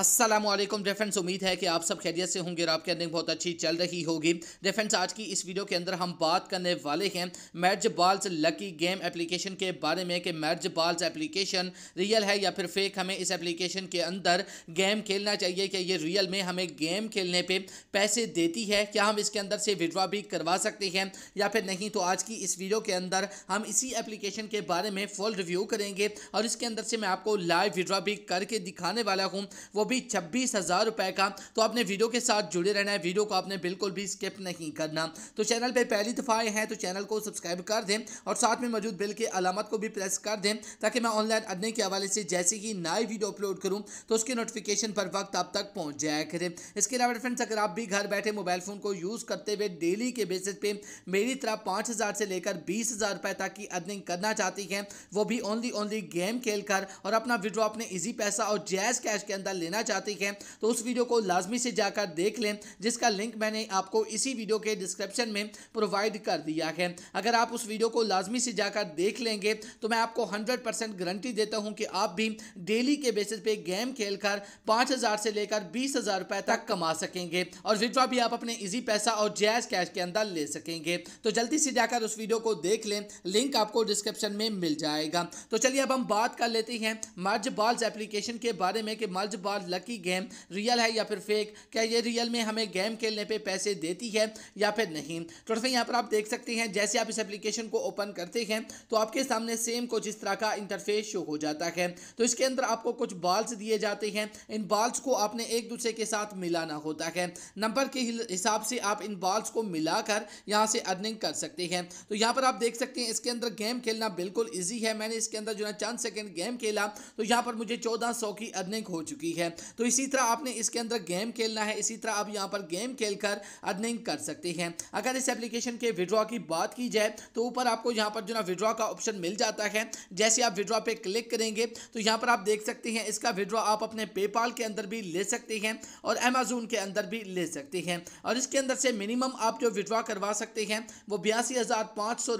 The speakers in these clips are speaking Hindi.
असलम डिफेंस उम्मीद है कि आप सब खैरियत से होंगे और आपकी अर्निंग बहुत अच्छी चल रही होगी डिफेंस आज की इस वीडियो के अंदर हम बात करने वाले हैं merge balls lucky game application के बारे में कि मैर्ज बॉल्स एप्लीकेशन रियल है या फिर फेक हमें इस एप्लीकेशन के अंदर गेम खेलना चाहिए क्या ये रियल में हमें गेम खेलने पर पैसे देती है क्या हम इसके अंदर से विड्रॉ भी करवा सकते हैं या फिर नहीं तो आज की इस वीडियो के अंदर हम इसी एप्लीकेशन के बारे में फुल रिव्यू करेंगे और इसके अंदर से मैं आपको लाइव विड्रॉ भी करके दिखाने वाला हूँ वो भी छब्बीस हज़ार रुपये का तो आपने वीडियो के साथ जुड़े रहना है वीडियो को आपने बिल्कुल भी स्किप नहीं करना तो चैनल पर पहली दफ़ा आए हैं तो चैनल को सब्सक्राइब कर दें और साथ में मौजूद बिल के अलामत को भी प्रेस कर दें ताकि मैं ऑनलाइन अर्निंग के हवाले से जैसे ही नई वीडियो अपलोड करूँ तो उसकी नोटिफिकेशन पर वक्त आप तक पहुँच जाया करें इसके अलावा फ्रेंड्स अगर आप भी घर बैठे मोबाइल फ़ोन को यूज़ करते हुए डेली के बेसिस पे मेरी तरह पाँच हज़ार से लेकर बीस हज़ार रुपये तक की अर्निंग करना चाहती हैं वो भी ओनली ओनली गेम खेल और अपना विड्रॉ अपने इजी पैसा और जैज कैश के अंदर लेना लेना चाहती हैं तो उस वीडियो को लाजमी से जाकर देख लें जिसका लिंक मैंने आपको इसी वीडियो के डिस्क्रिप्शन में प्रोवाइड कर दिया है अगर आप उस वीडियो को लाजमी से जाकर देख लेंगे तो मैं आपको हंड्रेड परसेंट गारंटी देता हूँ कि आप भी डेली के बेसिस पे गेम खेल कर पाँच हज़ार से लेकर बीस हज़ार रुपये तक कमा सकेंगे और विड्रॉ भी आप अपने इजी पैसा और जैज कैश के अंदर ले सकेंगे तो जल्दी से जाकर उस वीडियो को देख लें लिंक आपको डिस्क्रिप्शन में मिल जाएगा तो चलिए अब हम बात कर लेते हैं मर्ज बॉल्स एप्लीकेशन के बारे में कि मर्ज बॉल बाद लकी गेम रियल है या फिर फेक क्या ये रियल में हमें गेम खेलने पर पैसे देती है या फिर नहीं तो दोस्तों यहाँ पर आप देख सकते हैं जैसे आप इस एप्लीकेशन को ओपन करते हैं तो आपके सामने सेम कुछ इस तरह का इंटरफेस शो हो जाता है तो इसके अंदर आपको कुछ बॉल्स दिए जाते हैं इन बॉल्स को आपने एक दूसरे के साथ मिलाना होता है नंबर के हिसाब से आप इन बॉल्स को मिलाकर यहाँ से अर्निंग कर सकते हैं तो यहाँ पर आप देख सकते हैं इसके अंदर गेम खेलना बिल्कुल ईजी है मैंने इसके अंदर जो है चंद सेकेंड गेम खेला तो यहाँ पर मुझे चौदह की अर्निंग हो चुकी है हैं तो इसी तरह आपने इसके अंदर गेम खेलना है इसी तरह आप यहाँ पर गेम खेल कर अर्निंग कर सकते हैं अगर इस एप्लीकेशन के विड्रॉ की बात की जाए तो ऊपर आपको यहाँ पर जो ना विड्रॉ का ऑप्शन मिल जाता है जैसे आप विड्रॉ पर क्लिक करेंगे तो यहाँ पर आप देख सकते हैं इसका विड्रॉ आप अपने पेपाल के अंदर भी ले सकते हैं और अमेजोन के अंदर भी ले सकते हैं और इसके अंदर से मिनिमम आप जो विड्रॉ करवा सकते हैं वो बयासी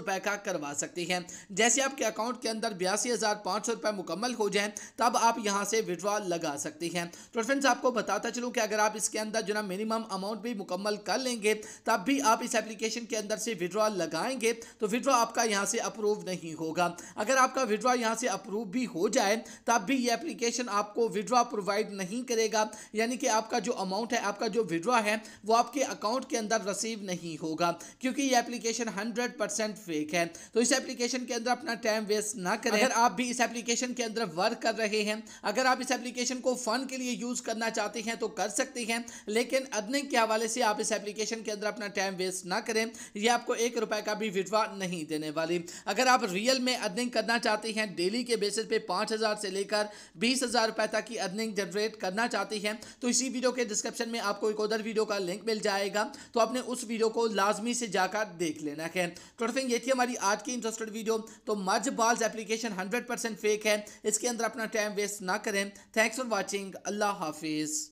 रुपए का करवा सकते हैं जैसे आपके अकाउंट के अंदर बयासी रुपए मुकम्मल हो जाए तब आप यहाँ से विड्रॉ लगा सकते हैं हैं तो फ्रेंड्स आपको बताता चलूँ कि अगर आप इसके अंदर जो ना मिनिमम अमाउंट भी मुकम्मल कर लेंगे तब भी आप इस एप्लीकेशन के अंदर से विड्रॉ लगाएंगे तो विड्रॉ आपका यहाँ से अप्रूव नहीं होगा अगर आपका विड्रॉ यहाँ से अप्रूव भी हो जाए तब भी ये एप्लीकेशन आपको विड्रॉ प्रोवाइड नहीं करेगा यानी कि आपका जो अमाउंट है आपका जो विड्रॉ है वो आपके अकाउंट के अंदर रिसीव नहीं होगा क्योंकि ये एप्लीकेशन हंड्रेड परसेंट फेक है तो इस एप्लीकेशन के अंदर अपना टाइम वेस्ट ना करें अगर आप भी इस एप्लीकेशन के अंदर वर्क कर रहे हैं अगर आप इस एप्लीकेशन को फन के लिए यूज़ करना चाहते हैं तो कर सकते हैं लेकिन अर्निंग के हवाले से आप इस एप्लीकेशन के अंदर अपना टाइम वेस्ट ना करें ये आपको एक रुपए का भी विधवा नहीं देने वाली अगर आप रियल में अर्निंग करना चाहते हैं डेली के बेसिस पे पाँच हज़ार से लेकर बीस हज़ार रुपये तक की अर्निंग जनरेट करना चाहते हैं तो इसी वीडियो के डिस्क्रिप्शन में आपको एक अदर वीडियो का लिंक मिल जाएगा तो आपने उस वीडियो को लाजमी से जाकर देख लेना है तो फ्रेंड ये थी हमारी आज की इंटरेस्टेड वीडियो तो मज बॉल्स एप्लीकेशन हंड्रेड फेक है इसके अंदर अपना टाइम वेस्ट ना करें थैंक्स फॉर वॉचिंग अल्लाह हाफिज़